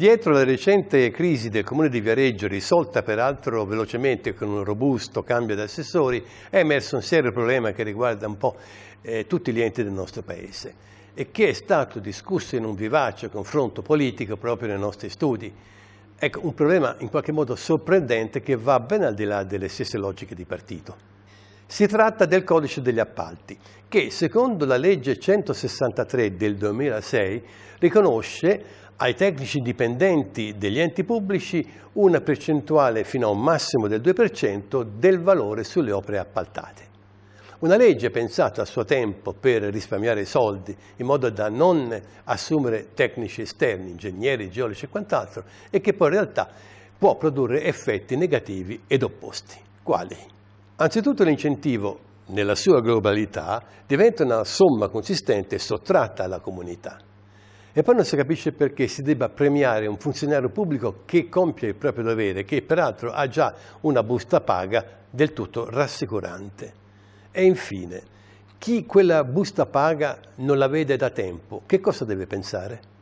Dietro la recente crisi del comune di Viareggio, risolta peraltro velocemente con un robusto cambio di assessori, è emerso un serio problema che riguarda un po' eh, tutti gli enti del nostro paese e che è stato discusso in un vivace confronto politico proprio nei nostri studi. Ecco, un problema in qualche modo sorprendente che va ben al di là delle stesse logiche di partito. Si tratta del codice degli appalti, che secondo la legge 163 del 2006 riconosce ai tecnici dipendenti degli enti pubblici una percentuale fino a un massimo del 2% del valore sulle opere appaltate. Una legge pensata a suo tempo per risparmiare soldi in modo da non assumere tecnici esterni, ingegneri, geologi e quant'altro, e che poi in realtà può produrre effetti negativi ed opposti. Quali? Anzitutto l'incentivo, nella sua globalità, diventa una somma consistente sottratta alla comunità. E poi non si capisce perché si debba premiare un funzionario pubblico che compie il proprio dovere, che peraltro ha già una busta paga del tutto rassicurante. E infine, chi quella busta paga non la vede da tempo, che cosa deve pensare?